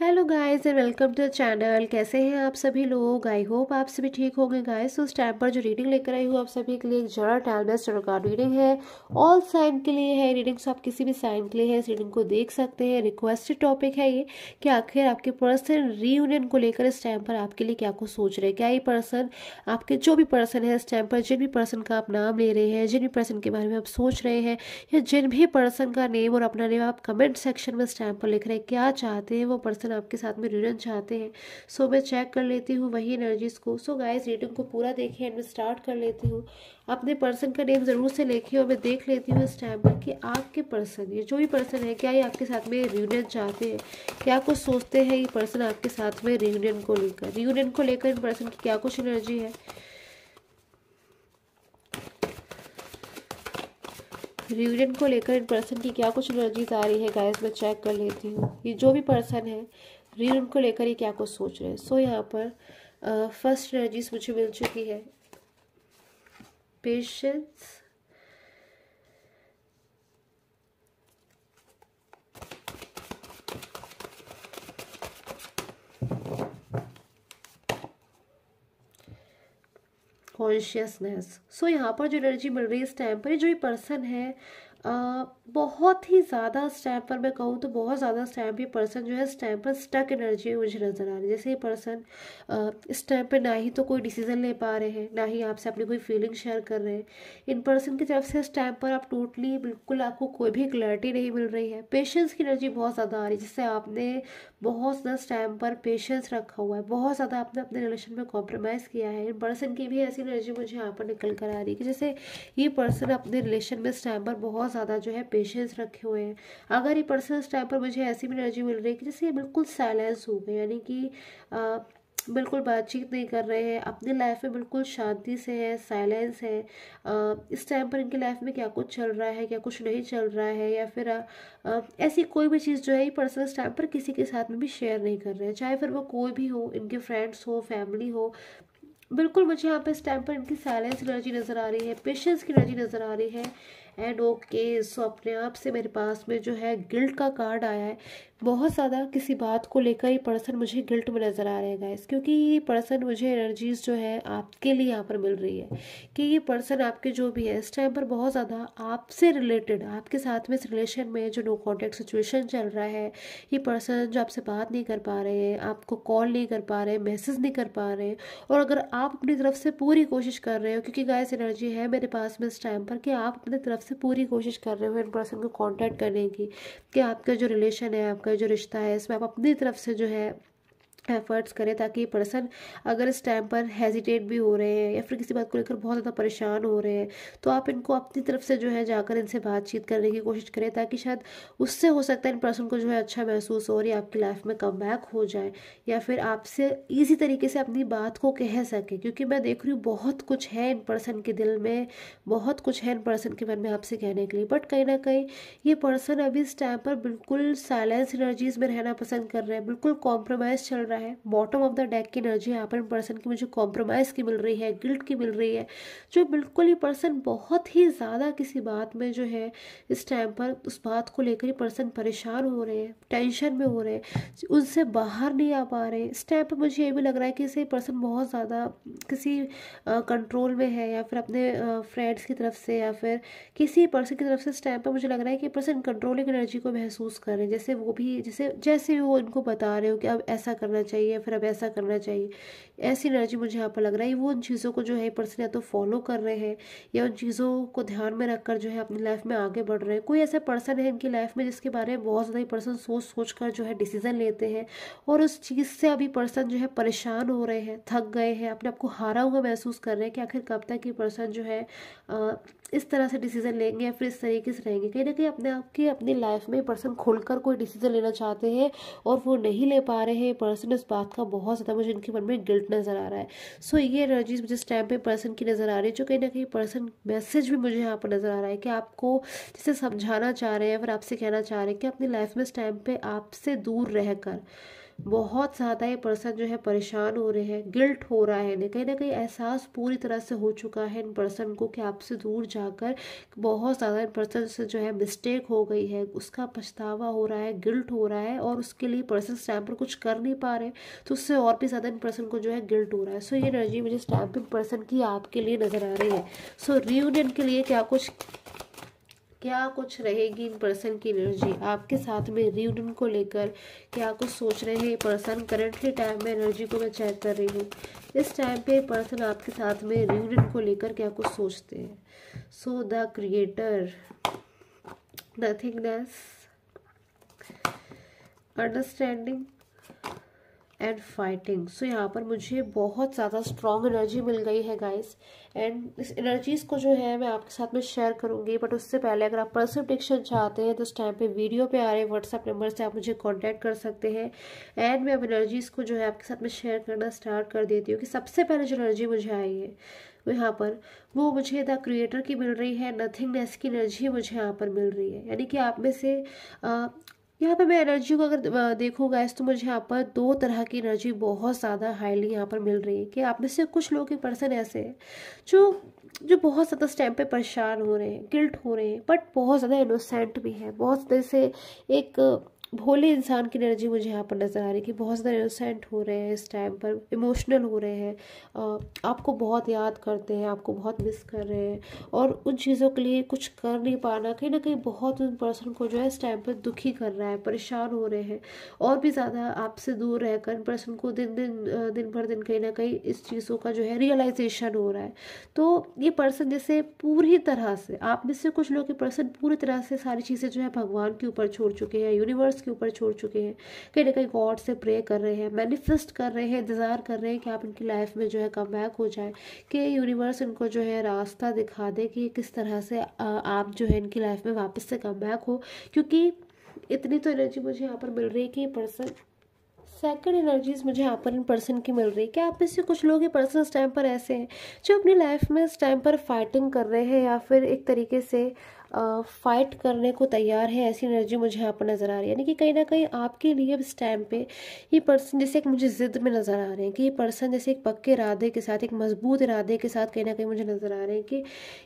hello guys and welcome to the channel कैसे हैं आप सभी लोग आई होप आप सभी ठीक होंगे गाइस उस टाइम पर जो रीडिंग लेकर आई हूँ आप सभी के लिए एक जरा टैलमेस्ट रिकॉर्ड रीडिंग है ऑल साइन के लिए है रीडिंग तो आप किसी भी साइन के लिए है इस रीडिंग को देख सकते हैं रिक्वेस्टेड टॉपिक है ये कि आखिर आपके पर्सन रीयूनियन को लेकर इस टाइम पर आपके लिए क्या कुछ सोच रहे हैं क्या ये पर्सन आपके जो भी पर्सन है इस टाइम पर जिन भी पर्सन का आप नाम ले रहे हैं जिन भी पर्सन के बारे में आप सोच रहे हैं या जिन भी पर्सन का नेम और अपना नेम आप कमेंट सेक्शन में इस टाइम पर लिख रहे हैं क्या चाहते हैं वो पर्सन पर्सन आपके साथ में रीडन चाहते हैं सो so, मैं चेक कर लेती हूँ वही एनर्जीज़ को सो गाइस रीडिंग को पूरा देखें एंड मैं स्टार्ट कर लेती हूँ अपने पर्सन का नेम ज़रूर से लेखे और मैं देख लेती हूँ इस टाइम पर कि आपके पर्सन ये जो भी पर्सन है क्या ये आपके साथ में रियूनियन चाहते हैं क्या कुछ सोचते हैं ये पर्सन आपके साथ में रियूनियन को लेकर रियूनियन को लेकर इन पर्सन की क्या कुछ एनर्जी है रिविजन को लेकर इन पर्सन की क्या कुछ एनर्जीज आ रही है गाइस मैं चेक कर लेती हूँ ये जो भी पर्सन है रिविजन को लेकर ये क्या कुछ सोच रहे हैं सो यहाँ पर फर्स्ट uh, एनर्जीज मुझे मिल चुकी है पेशेंस कॉन्शियसनेस सो यहाँ पर जो एनर्जी मिल रही है इस टाइम पर जो ये पर्सन है बहुत ही ज़्यादा स्टैम्प पर मैं कहूँ तो बहुत ज़्यादा स्टैम्प ये पर्सन जो है स्टैम्प पर स्टक एनर्जी है मुझे नज़र आ रही है जैसे ये पर्सन स्टैम्प पर ना ही तो कोई डिसीजन ले पा रहे हैं ना ही आपसे अपनी कोई फीलिंग शेयर कर रहे हैं इन पर्सन की तरफ से स्टैम्प पर आप टोटली बिल्कुल आपको कोई भी क्लैरिटी नहीं मिल रही है पेशेंस की एनर्जी बहुत ज़्यादा आ रही है जिससे आपने बहुत ज़्यादा स्टैम्प पर पेशेंस रखा हुआ है बहुत ज़्यादा आपने अपने रिलेशन में कॉम्प्रोमाइज़ किया है इन पर्सन की भी ऐसी एनर्जी मुझे यहाँ पर निकल कर आ रही है कि जैसे ये पर्सन अपने रिलेशन में स्टैम्प पर बहुत ज़्यादा जो है पेशेंस रखे हुए हैं अगर ये पर्सन इस टाइम पर मुझे ऐसी भी एनर्जी मिल रही है कि जैसे ये बिल्कुल साइलेंस हो गए यानी कि बिल्कुल बातचीत नहीं कर रहे हैं अपनी लाइफ में बिल्कुल शांति से है साइलेंस है इस टाइम पर इनकी लाइफ में क्या कुछ चल रहा है क्या कुछ नहीं चल रहा है या फिर ऐसी कोई भी चीज़ जो है ये टाइम पर किसी के साथ में भी शेयर नहीं कर रहे हैं चाहे फिर वो कोई भी हो इनके फ्रेंड्स हो फैमिली हो बिल्कुल मुझे यहाँ पे इस टाइम पर इनकी साइलेंस की एनर्जी नज़र आ रही है पेशेंस की एनर्जी नज़र आ रही है एंड ओके सो अपने आप से मेरे पास में जो है गिल्ट का कार्ड आया है बहुत ज़्यादा किसी बात को लेकर ये पर्सन मुझे गिल्ट में नज़र आ रहे हैं गाइस क्योंकि ये पर्सन मुझे एनर्जीज जो है आपके लिए यहाँ पर मिल रही है कि ये पर्सन आपके जो भी है इस टाइम पर बहुत ज़्यादा आपसे रिलेटेड आपके साथ में इस रिलेशन में जो नो कॉन्टैक्ट सिचुएशन चल रहा है ये पर्सन जो आपसे बात नहीं कर पा रहे हैं आपको कॉल नहीं कर पा रहे मैसेज नहीं कर पा रहे और अगर आप अपनी तरफ से पूरी कोशिश कर रहे हो क्योंकि गाइस एनर्जी है मेरे पास में इस टाइम पर कि आप अपनी तरफ से पूरी कोशिश कर रहे हो इन पर्सन को कॉन्टैक्ट करने की कि आपका जो रिलेशन है आप आपका जो रिश्ता है इसमें आप अपनी तरफ से जो है एफर्ट्स करें ताकि ये पर्सन अगर इस टाइम पर हेजिटेट भी हो रहे हैं या फिर किसी बात को लेकर बहुत ज़्यादा परेशान हो रहे हैं तो आप इनको अपनी तरफ से जो है जाकर इनसे बातचीत करने की कोशिश करें ताकि शायद उससे हो सकता है इन पर्सन को जो है अच्छा महसूस हो और या आपकी लाइफ में कम बैक हो जाए या फिर आपसे ईजी तरीके से अपनी बात को कह सकें क्योंकि मैं देख रही हूँ बहुत कुछ है इन पर्सन के दिल में बहुत कुछ है इन पर्सन के मन में आपसे कहने के लिए बट कहीं ना कहीं ये पर्सन अभी इस टाइम पर बिल्कुल साइलेंस एनर्जीज में रहना पसंद कर रहे हैं बिल्कुल कॉम्प्रोमाइज़ चल रहा रहा है बॉटम ऑफ द डेक की एनर्जी यहाँ पर पर्सन की मुझे कॉम्प्रोमाइज़ की मिल रही है गिल्ट की मिल रही है जो बिल्कुल ही पर्सन बहुत ही ज़्यादा किसी बात में जो है इस टाइम पर उस बात को लेकर ही पर्सन परेशान हो रहे हैं टेंशन में हो रहे हैं उनसे बाहर नहीं आ पा रहे इस टाइम पर मुझे ये भी लग रहा है कि इसे पर्सन बहुत ज़्यादा किसी कंट्रोल में है या फिर अपने फ्रेंड्स की तरफ से या फिर किसी पर्सन की तरफ से इस टाइम पर मुझे लग रहा है कि पर्सन कंट्रोलिंग एनर्जी को महसूस कर रहे हैं जैसे वो भी जैसे जैसे वो इनको बता रहे हो कि अब ऐसा करना चाहिए फिर अब ऐसा करना चाहिए ऐसी एनर्जी मुझे यहाँ पर लग रहा है वो उन चीज़ों को जो है पर्सन या तो फॉलो कर रहे हैं या उन चीज़ों को ध्यान में रखकर जो है अपनी लाइफ में आगे बढ़ रहे हैं कोई ऐसा पर्सन है इनकी लाइफ में जिसके बारे में बहुत ज़्यादा ही पर्सन सोच सोच कर जो है डिसीजन लेते हैं और उस चीज़ से अभी पर्सन जो है परेशान हो रहे हैं थक गए हैं अपने आप को हारा हुआ महसूस कर रहे हैं कि आखिर कब तक ये पर्सन जो है आ, इस तरह से डिसीजन लेंगे या फिर इस तरीके से रहेंगे कहीं ना कहीं अपने आप की अपनी लाइफ में पर्सन खुलकर कोई डिसीजन लेना चाहते हैं और वो नहीं ले पा रहे हैं पर्सन इस बात का बहुत ज़्यादा मुझे इनके मन में गिल्ट नज़र आ रहा है सो ये एनर्जीज मुझे इस टाइम पर पर्सन की नज़र आ रही है जो कहीं ना कहीं पर्सन मैसेज भी मुझे यहाँ पर नज़र आ रहा है कि आपको जिसे समझाना चाह रहे हैं या फिर आपसे कहना चाह रहे हैं कि अपनी लाइफ में इस टाइम पर आपसे दूर रहकर बहुत ज़्यादा ये पर्सन जो है परेशान हो रहे हैं गिल्ट हो रहा है इन्हें कहीं ना कहीं एहसास पूरी तरह से हो चुका है इन पर्सन को कि आपसे दूर जाकर बहुत ज़्यादा इन पर्सन से जो है मिस्टेक हो गई है उसका पछतावा हो रहा है गिल्ट हो रहा है और उसके लिए पर्सन स्टैम्प पर कुछ कर नहीं पा रहे तो उससे और भी ज़्यादा इन पर्सन को जो है गिल्ट हो रहा है सो ये एनर्जी मुझे स्टैम्प इन पर्सन की आपके लिए नज़र आ रही है सो रीयूनियन के लिए क्या कुछ क्या कुछ रहेगी इन पर्सन की एनर्जी आपके साथ में रीयूनियन को लेकर क्या कुछ सोच रहे हैं पर्सन करंटली टाइम में एनर्जी को मैं चेक कर रही हूँ इस टाइम पे पर्सन आपके साथ में रीयूनियन को लेकर क्या कुछ सोचते हैं so the creator nothingness understanding and fighting so यहाँ पर मुझे बहुत ज़्यादा स्ट्रॉन्ग एनर्जी मिल गई है गाइस एंड इस एनर्जीज़ को जो है मैं आपके साथ में शेयर करूँगी बट उससे पहले अगर आप पर्सनल डिक्शन चाहते हैं तो उस टाइम पे वीडियो पे आ रहे व्हाट्सअप नंबर से आप मुझे कांटेक्ट कर सकते हैं एंड मैं अब एनर्जीज़ को जो है आपके साथ में शेयर करना स्टार्ट कर देती हूँ कि सबसे पहले जो एनर्जी मुझे आई है यहाँ पर वो मुझे द क्रिएटर की मिल रही है नथिंगनेस की एनर्जी मुझे यहाँ पर मिल रही है यानी कि आप में से यहाँ पर मैं एनर्जी को अगर देखूँ गैस तो मुझे यहाँ पर दो तरह की एनर्जी बहुत ज़्यादा हाईली यहाँ पर मिल रही है कि आप में से कुछ लोग के पर्सन ऐसे हैं जो जो बहुत ज़्यादा इस टाइम पे परेशान हो रहे हैं गिल्ट हो रहे हैं बट बहुत ज़्यादा इनोसेंट भी है बहुत ज़्यादा से एक भोले इंसान की एनर्जी मुझे यहाँ पर नज़र आ रही है कि बहुत ज़्यादा इनोसेंट हो रहे हैं इस टाइम पर इमोशनल हो रहे हैं आपको बहुत याद करते हैं आपको बहुत मिस कर रहे हैं और उन चीज़ों के लिए कुछ कर नहीं पाना कहीं ना कहीं बहुत उन पर्सन को जो है इस टाइम पर दुखी कर रहा है परेशान हो रहे हैं और भी ज़्यादा आपसे दूर रहकर पर्सन को दिन दिन दिन भर दिन कहीं ना कहीं इस चीज़ों का जो है रियलाइजेशन हो रहा है तो ये पर्सन जैसे पूरी तरह से आप में से कुछ लोग ये पर्सन पूरी तरह से सारी चीज़ें जो है भगवान के ऊपर छोड़ चुके हैं यूनिवर्स उसके ऊपर छोड़ चुके हैं कहीं ना कहीं गॉड से प्रे कर रहे हैं मैनिफेस्ट कर रहे हैं इंतज़ार कर रहे हैं कि आप इनकी लाइफ में जो है कम हो जाए कि यूनिवर्स इनको जो है रास्ता दिखा दे कि किस तरह से आप जो है इनकी लाइफ में वापस से कम हो क्योंकि इतनी तो एनर्जी मुझे यहाँ पर मिल रही है कि पर्सन सेकंड एनर्जीज मुझे यहाँ पर इन पर्सन की मिल रही है क्या आप में से कुछ लोग ये पर्सन इस टाइम पर ऐसे हैं जो अपनी लाइफ में इस टाइम पर फाइटिंग कर रहे हैं या फिर एक तरीके से फ़ाइट करने को तैयार है ऐसी एनर्जी मुझे यहाँ पर नज़र आ रही है यानी कि कहीं ना कहीं आपके लिए इस टाइम पे ये पर्सन जैसे एक मुझे ज़िद्द में नज़र आ रहे हैं कि ये पर्सन जैसे एक पक्के इरादे के साथ एक मजबूत इरादे के साथ कहीं ना कहीं मुझे नज़र आ रहे हैं कि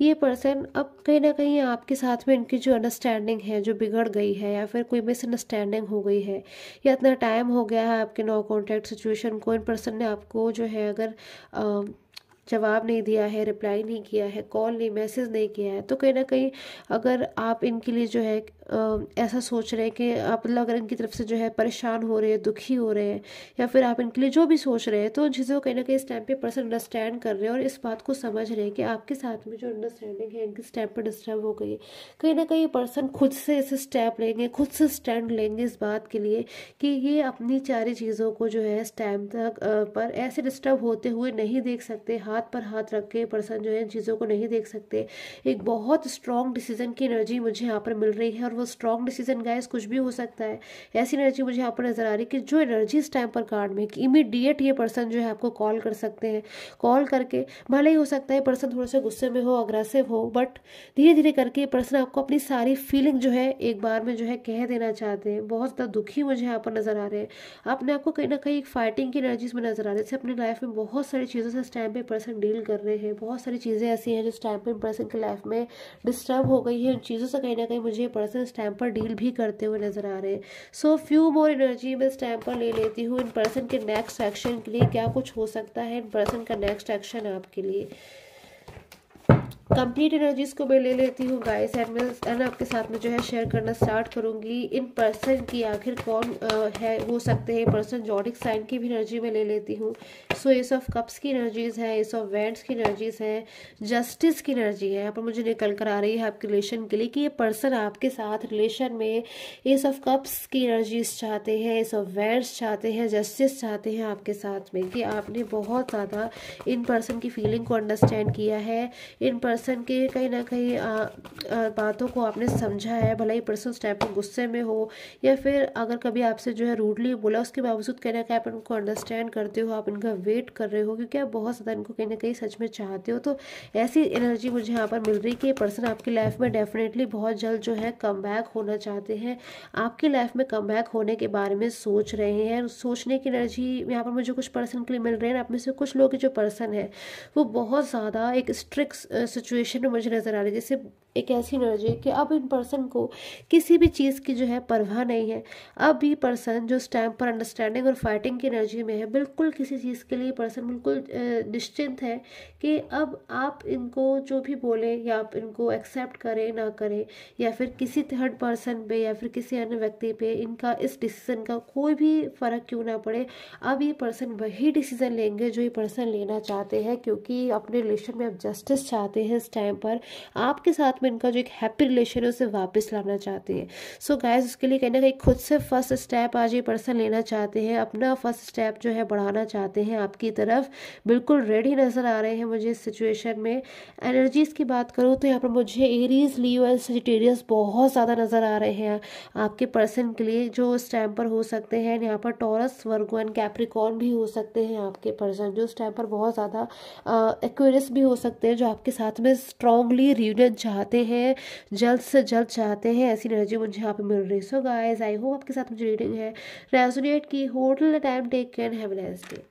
ये पर्सन अब कहीं ना कहीं आपके साथ में इनकी जो अंडरस्टैंडिंग है जो बिगड़ गई है या फिर कोई मिसअंडरस्टैंडिंग हो गई है या इतना टाइम हो गया है आपके नो कॉन्टैक्ट सिचुएशन को इन पर्सन ने आपको जो है अगर आ, जवाब नहीं दिया है रिप्लाई नहीं किया है कॉल नहीं मैसेज नहीं किया है तो कहीं ना कहीं अगर आप इनके लिए जो है ऐसा सोच रहे हैं कि आप अल्लाह अगर इनकी तरफ से जो है परेशान हो रहे हैं दुखी हो रहे हैं या फिर आप इनके लिए जो भी सोच रहे हैं तो उन चीज़ों को कहीं ना कहीं इस टाइम पर पर्सन अंडरस्टैंड कर रहे हैं और इस बात को समझ रहे हैं कि आपके साथ में जो अंडरस्टैंडिंग है इनके स्टैप पर डिस्टर्ब हो गई है कहीं ना कहीं पर्सन खुद से ऐसे स्टैप लेंगे खुद से स्टैंड लेंगे इस बात के लिए कि ये अपनी चारी चीज़ों को जो है इस टाइम तक पर ऐसे डिस्टर्ब होते हुए नहीं देख सकते हाथ पर हाथ रख के पर्सन जो है इन चीज़ों को नहीं देख सकते एक बहुत स्ट्रॉन्ग डिसीजन की एनर्जी मुझे यहाँ पर मिल रही है और वो स्ट्रॉन्ग डिसीजन गाइस कुछ भी हो सकता है ऐसी एनर्जी मुझे यहाँ पर नज़र आ रही है कि जो एनर्जी इस टाइम पर कार्ड में कि इमीडिएट ये पर्सन जो है आपको कॉल कर सकते हैं कॉल करके भले ही हो सकता है पर्सन थोड़ा सा गुस्से में हो अग्रेसिव हो बट धीरे धीरे करके ये पर्सन आपको अपनी सारी फीलिंग जो है एक बार में जो है कह देना चाहते हैं बहुत ज़्यादा दुखी मुझे यहाँ पर नज़र आ रहे हैं अपने आपको कहीं ना कहीं एक फाइटिंग की एनर्जीज में नज़र आ रही है अपनी लाइफ में बहुत सारी चीज़ों से इस टाइम पर पर्सन डील कर रहे हैं बहुत सारी चीज़ें ऐसी हैं जिस टाइम पर पर्सन की लाइफ में डिस्टर्ब हो गई है उन चीज़ों से कहीं ना कहीं मुझे पर्सन स्टैम्प पर डील भी करते हुए नजर आ रहे हैं सो फ्यू मोर एनर्जी मैं स्टैम्प पर ले लेती हूँ इन पर्सन के नेक्स्ट एक्शन के लिए क्या कुछ हो सकता है इन पर्सन का नेक्स्ट एक्शन आपके लिए कंप्लीट एनर्जीज को मैं ले लेती हूँ गाइस एंड मैं एंड आपके साथ में जो है शेयर करना स्टार्ट करूँगी इन पर्सन की आखिर कौन आ, है हो सकते हैं पर्सन जॉडिक साइन की भी एनर्जी में ले लेती हूँ सो एस ऑफ कप्स की एनर्जीज है एस ऑफ वेंट्स की एनर्जीज है जस्टिस की एनर्जी है यहाँ पर मुझे निकल कर आ रही है आपके रिलेशन के लिए कि ये पर्सन आपके साथ रिलेशन में एस ऑफ कप्स की एनर्जीज चाहते हैं एस ऑफ वेंट्स चाहते हैं जस्टिस चाहते हैं आपके साथ में कि आपने बहुत ज़्यादा इन पर्सन की फीलिंग को अंडरस्टैंड किया है इन पर्सन पर्सन के कहीं ना कहीं बातों को आपने समझा है भला ही पर्सन उस टाइम पर गुस्से में हो या फिर अगर कभी आपसे जो है रूडली बोला उसके बावजूद कहीं ना कहीं आप उनको अंडरस्टैंड करते हो आप इनका वेट कर रहे हो क्योंकि आप बहुत ज़्यादा इनको कहीं ना कहीं सच में चाहते हो तो ऐसी एनर्जी मुझे यहाँ पर मिल रही कि ये पर्सन आपकी लाइफ में डेफिनेटली बहुत जल्द जो है कम होना चाहते हैं आपकी लाइफ में कम होने के बारे में सोच रहे हैं सोचने की एनर्जी यहाँ पर मुझे कुछ पर्सन के लिए मिल रहे हैं आप में से कुछ लोग जो पर्सन है वो बहुत ज़्यादा एक स्ट्रिक्ट सिचुएशन मुझे नज़र आ रही है जैसे एक ऐसी एनर्जी कि अब इन पर्सन को किसी भी चीज़ की जो है परवाह नहीं है अब ये पर्सन जो उस टाइम पर अंडरस्टैंडिंग और फाइटिंग की एनर्जी में है बिल्कुल किसी चीज़ के लिए पर्सन बिल्कुल निश्चिंत है कि अब आप इनको जो भी बोलें या आप इनको एक्सेप्ट करें ना करें या फिर किसी थर्ड पर्सन पे या फिर किसी अन्य व्यक्ति पे इनका इस डिसीज़न का कोई भी फ़र्क क्यों ना पड़े अब ये पर्सन वही डिसीज़न लेंगे जो ये पर्सन लेना चाहते हैं क्योंकि अपने रिलेशन में आप जस्टिस चाहते हैं इस टाइम पर आपके साथ में इनका जो एक हैप्पी रिलेशन है उसे वापस लाना चाहते हैं सो so उसके लिए कहीं ना कहीं खुद से फर्स्ट स्टेप आज ये पर्सन लेना चाहते हैं अपना फर्स्ट स्टेप जो है बढ़ाना चाहते हैं आपकी तरफ बिल्कुल रेडी नज़र आ रहे हैं मुझे इस सिचुएशन में एनर्जीज़ की बात करूँ तो यहाँ पर मुझे एरीज लियो एंड सजिटेरियस बहुत ज़्यादा नज़र आ रहे हैं आपके पर्सन के लिए जो उस टाइम पर हो सकते हैं यहाँ पर टॉरस वर्गो एंड कैप्रिकॉन भी हो सकते हैं आपके पर्सन जो उस टाइम पर बहुत ज़्यादा एक्वेरियस भी हो सकते हैं जो आपके साथ में स्ट्रांगली रियूनियन चाहते चाहते हैं जल्द से जल्द चाहते हैं ऐसी एनर्जी मुझे यहाँ पे मिल रही है सो गाइज आई होप आपके साथ मुझे रीडिंग है रेजोनेट की होटल time take care have day